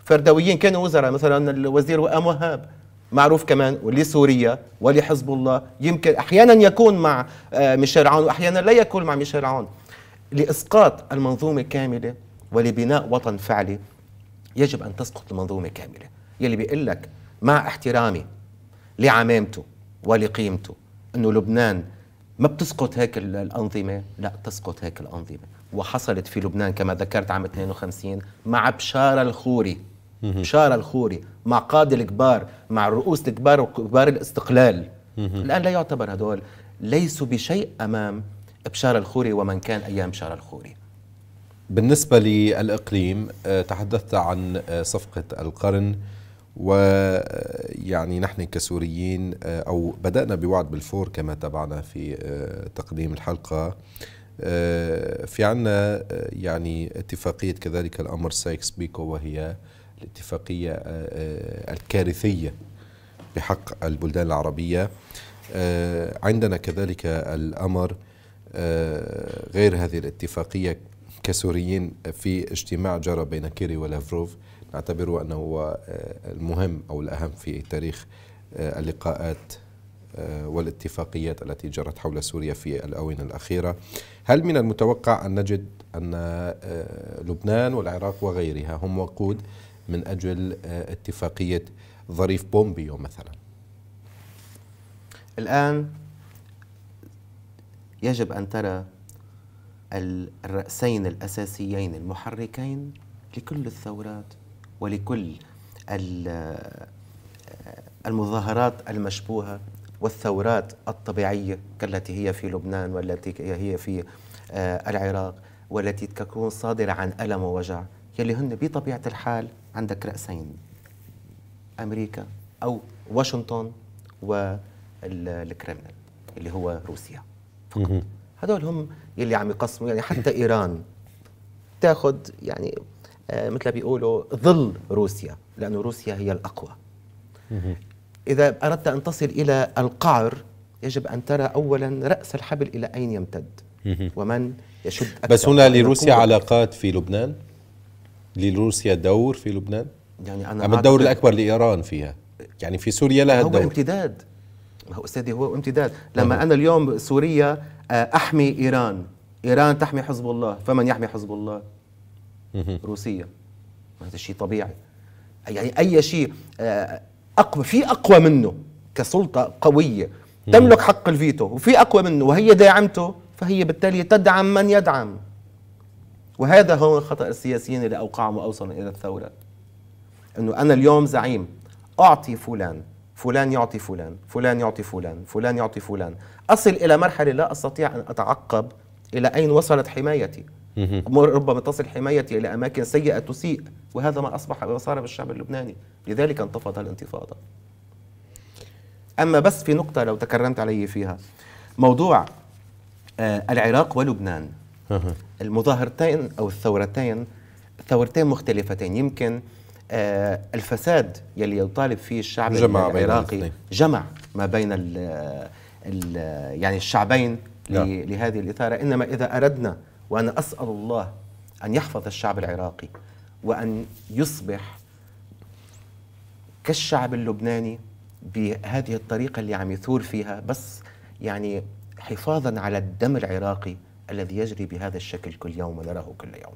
فردويين كانوا وزراء مثلا الوزير وآم وهاب معروف كمان ولسوريا ولحزب الله يمكن احيانا يكون مع آه، ميشيل عون واحيانا لا يكون مع ميشيل عون لاسقاط المنظومه كامله ولبناء وطن فعلي يجب ان تسقط المنظومه كامله يلي بيقول لك مع احترامي لعمامته ولقيمته انه لبنان ما بتسقط هيك الانظمه لا تسقط هيك الانظمه وحصلت في لبنان كما ذكرت عام 52 مع بشاره الخوري بشاره الخوري مع قاده الكبار مع الرؤوس الكبار وكبار الاستقلال الان لا يعتبر هدول ليسوا بشيء امام بشاره الخوري ومن كان ايام بشاره الخوري بالنسبه للاقليم آه، تحدثت عن آه، صفقه القرن ويعني آه، نحن كسوريين آه، أو بدأنا بوعد بالفور كما تابعنا في آه، تقديم الحلقة في عنا يعني اتفاقية كذلك الأمر سايكس بيكو وهي الاتفاقية الكارثية بحق البلدان العربية عندنا كذلك الأمر غير هذه الاتفاقية كسوريين في اجتماع جرى بين كيري ولافروف نعتبره أنه هو آه، المهم أو الأهم في تاريخ آه، اللقاءات آه، والاتفاقيات التي جرت حول سوريا في الآونة الأخيرة هل من المتوقع أن نجد أن لبنان والعراق وغيرها هم وقود من أجل اتفاقية ظريف بومبيو مثلا الآن يجب أن ترى الرأسين الأساسيين المحركين لكل الثورات ولكل المظاهرات المشبوهة والثورات الطبيعية كالتي هي في لبنان والتي هي في آه، العراق والتي تكون صادرة عن ألم ووجع يلي هن بطبيعة الحال عندك رأسين أمريكا أو واشنطن والكرملين اللي هو روسيا فقط هدول هم يلي عم يقسموا يعني حتى إيران تاخذ يعني آه، مثل ما بيقولوا ظل روسيا لأن روسيا هي الأقوى إذا أردت أن تصل إلى القعر يجب أن ترى أولا رأس الحبل إلى أين يمتد ومن يشد أكثر بس هنا لروسيا علاقات في لبنان لروسيا دور في لبنان يعني أنا أما الدور الأكبر لإيران فيها يعني في سوريا لها هو الدور هو امتداد ما هو أستاذي هو امتداد لما أنا اليوم سوريا آه، أحمي إيران إيران تحمي حزب الله فمن يحمي حزب الله روسيه هذا شيء طبيعي يعني اي شيء آه، اقوى في اقوى منه كسلطه قويه تملك حق الفيتو وفي اقوى منه وهي داعمته فهي بالتالي تدعم من يدعم وهذا هو الخطا السياسيين اللي اوقعهم واوصلوا الى الثوره انه انا اليوم زعيم اعطي فلان فلان يعطي فلان فلان يعطي فلان فلان يعطي فلان اصل الى مرحله لا استطيع ان اتعقب الى اين وصلت حمايتي ربما تصل حمايتي إلى أماكن سيئة تسيء وهذا ما أصبح وصار بالشعب اللبناني لذلك انتفض الانتفاضة أما بس في نقطة لو تكرمت علي فيها موضوع آه، العراق ولبنان المظاهرتين أو الثورتين ثورتين مختلفتين يمكن آه، الفساد يلي يطالب فيه الشعب جمع العراقي بين جمع ما بين الـ الـ يعني الشعبين نعم. لهذه الإثارة إنما إذا أردنا وأنا أسأل الله أن يحفظ الشعب العراقي وأن يصبح كالشعب اللبناني بهذه الطريقة اللي عم يثور فيها بس يعني حفاظا على الدم العراقي الذي يجري بهذا الشكل كل يوم ونراه كل يوم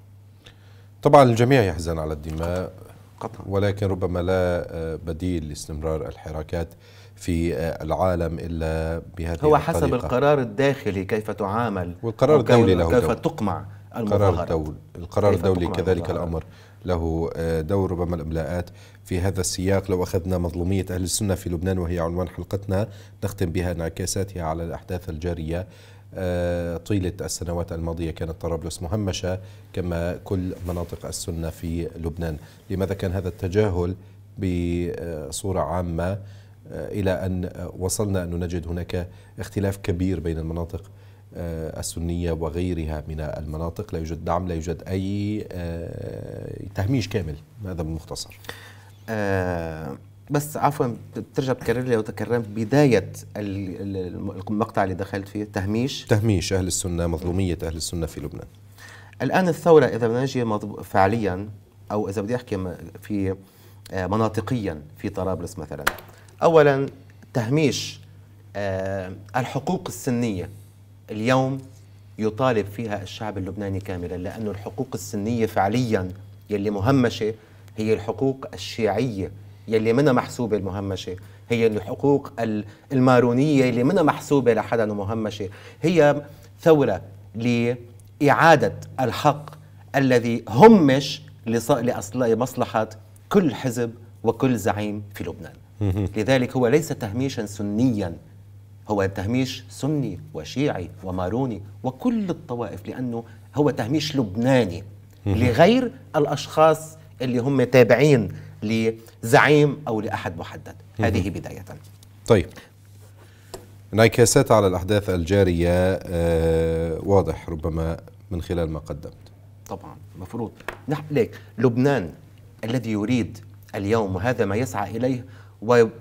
طبعا الجميع يحزن على الدماء قطع. ولكن ربما لا آه، بديل لاستمرار الحركات في آه، العالم الا بهذه هو حسب الطريقة. القرار الداخلي كيف تعامل والقرار الدولي له كيف دول. تقمع القرار الدولي القرار الدولي كذلك الامر له آه، دور ربما الاملاءات في هذا السياق لو اخذنا مظلوميه اهل السنه في لبنان وهي عنوان حلقتنا نختم بها انعكاساتها على الاحداث الجاريه آه، طيلة السنوات الماضية كانت طرابلس مهمشة كما كل مناطق السنة في لبنان لماذا كان هذا التجاهل بصورة عامة آه، إلى أن آه، وصلنا أن نجد هناك اختلاف كبير بين المناطق آه، السنية وغيرها من المناطق لا يوجد دعم لا يوجد أي تهميش كامل هذا بالمختصر بس عفوا بترجع بتكرر لي وتكرم بدايه المقطع اللي دخلت فيه تهميش تهميش اهل السنه مظلوميه اهل السنه في لبنان الان الثوره اذا بدنا نجي فعليا او اذا بدي احكي في مناطقيا في طرابلس مثلا اولا تهميش آه، الحقوق السنيه اليوم يطالب فيها الشعب اللبناني كاملا لانه الحقوق السنية فعليا يلي مهمشة هي الحقوق الشيعية يلي منها محسوبة المهمشة هي الحقوق المارونية يلي منها محسوبة لحدا ومهمشة هي ثورة لإعادة الحق الذي همش لمصلحة كل حزب وكل زعيم في لبنان لذلك هو ليس تهميشا سنيا هو تهميش سني وشيعي وماروني وكل الطوائف لأنه هو تهميش لبناني لغير الأشخاص اللي هم تابعين لزعيم أو لأحد محدد هذه بداية طيب انعكاسات على الأحداث الجارية آه واضح ربما من خلال ما قدمت طبعا مفروض نحن ليك لبنان الذي يريد اليوم وهذا ما يسعى إليه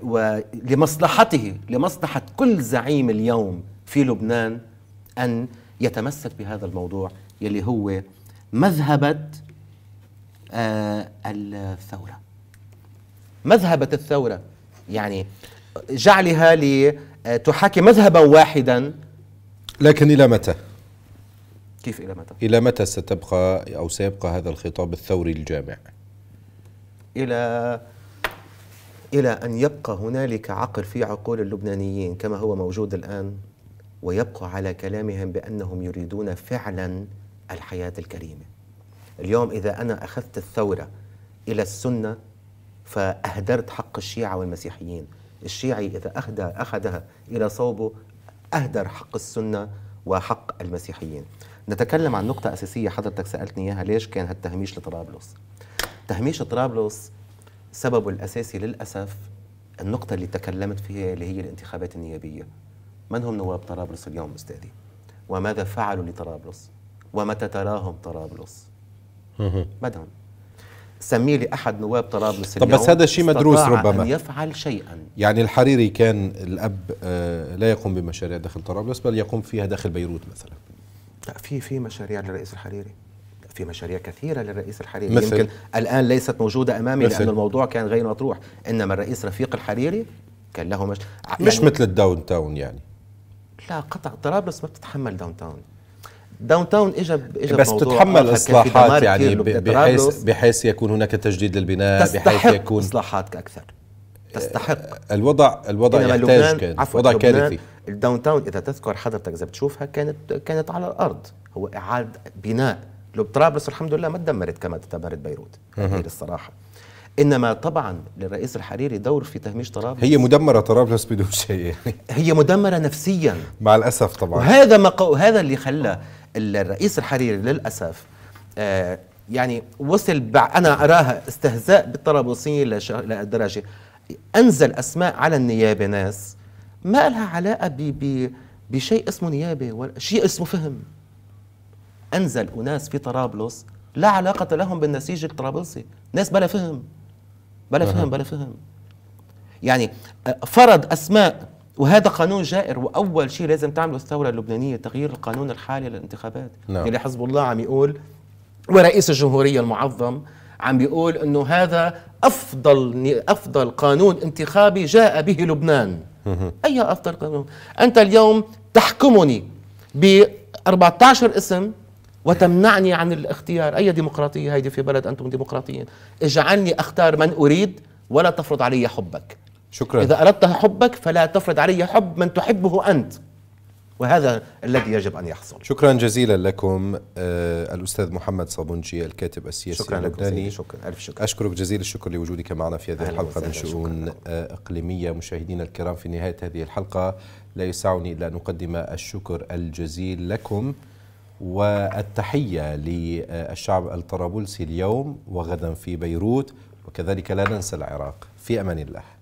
ولمصلحته لمصلحة كل زعيم اليوم في لبنان أن يتمسك بهذا الموضوع يلي هو مذهبة آه الثورة مذهبة الثورة يعني جعلها لتحاكي آه، مذهبا واحدا لكن إلى متى؟ كيف إلى متى؟ إلى متى ستبقى أو سيبقى هذا الخطاب الثوري الجامع؟ إلى إلى أن يبقى هنالك عقل في عقول اللبنانيين كما هو موجود الآن ويبقى على كلامهم بأنهم يريدون فعلا الحياة الكريمة اليوم إذا أنا أخذت الثورة إلى السنة فأهدرت حق الشيعة والمسيحيين الشيعي إذا أخذ أخذها إلى صوبه أهدر حق السنة وحق المسيحيين نتكلم عن نقطة أساسية حضرتك سألتني إياها ليش كان هالتهميش لطرابلس تهميش طرابلس سببه الأساسي للأسف النقطة اللي تكلمت فيها اللي هي الانتخابات النيابية من هم نواب طرابلس اليوم أستاذي؟ وماذا فعلوا لطرابلس؟ ومتى تراهم طرابلس؟ مدهم سمي لي احد نواب طرابلس طب بس هذا شيء مدروس ربما أن يفعل شيئا يعني الحريري كان الاب آه، لا يقوم بمشاريع داخل طرابلس بل يقوم فيها داخل بيروت مثلا في في مشاريع للرئيس الحريري في مشاريع كثيره للرئيس الحريري مثل يمكن الان ليست موجوده امامي لان الموضوع كان غير مطروح انما الرئيس رفيق الحريري كان له مش يعني مش مثل الداون تاون يعني لا قطع طرابلس ما بتتحمل داون تاون داون تاون اجى اجى بس تتحمل اصلاحات يعني بحيث بحيث يكون هناك تجديد للبناء بحيث يكون اصلاحات اكثر تستحق الوضع الوضع يحتاج كان وضع كارثي الداون تاون اذا تذكر حضرتك اذا بتشوفها كانت كانت على الارض هو اعاده بناء لو طرابلس الحمد لله ما تدمرت كما تدمرت بيروت الصراحه انما طبعا للرئيس الحريري دور في تهميش طرابلس هي مدمره طرابلس بدون شيء يعني هي مدمره نفسيا مع الاسف طبعا وهذا ما قو... هذا اللي خلى الرئيس الحريري للاسف آه يعني وصل بع... انا اراها استهزاء بالطرابلسيين لش... لدرجه انزل اسماء على النيابه ناس ما لها علاقه ب... ب... بشيء اسمه نيابه ولا شيء اسمه فهم انزل اناس في طرابلس لا علاقه لهم بالنسيج الطرابلسي ناس بلا فهم بلا فهم بلا فهم يعني آه، فرض اسماء وهذا قانون جائر واول شيء لازم تعمله الثوره اللبنانيه تغيير القانون الحالي للانتخابات نعم. اللي يعني حزب الله عم يقول ورئيس الجمهوريه المعظم عم بيقول انه هذا افضل افضل قانون انتخابي جاء به لبنان اي افضل قانون انت اليوم تحكمني ب 14 اسم وتمنعني عن الاختيار أي ديمقراطية هيدي في بلد أنتم ديمقراطيين اجعلني أختار من أريد ولا تفرض علي حبك شكرا إذا أردت حبك فلا تفرض علي حب من تحبه أنت وهذا الذي يجب أن يحصل شكرا جزيلا لكم آه الأستاذ محمد صابونجي الكاتب السياسي شكرا اللبناني شكرا ألف شكر أشكرك جزيل الشكر لوجودك معنا في هذه الحلقة من شؤون آه إقليمية مشاهدينا الكرام في نهاية هذه الحلقة لا يسعني إلا أن أقدم الشكر الجزيل لكم والتحية للشعب الطرابلسي اليوم وغدا في بيروت وكذلك لا ننسى العراق في أمان الله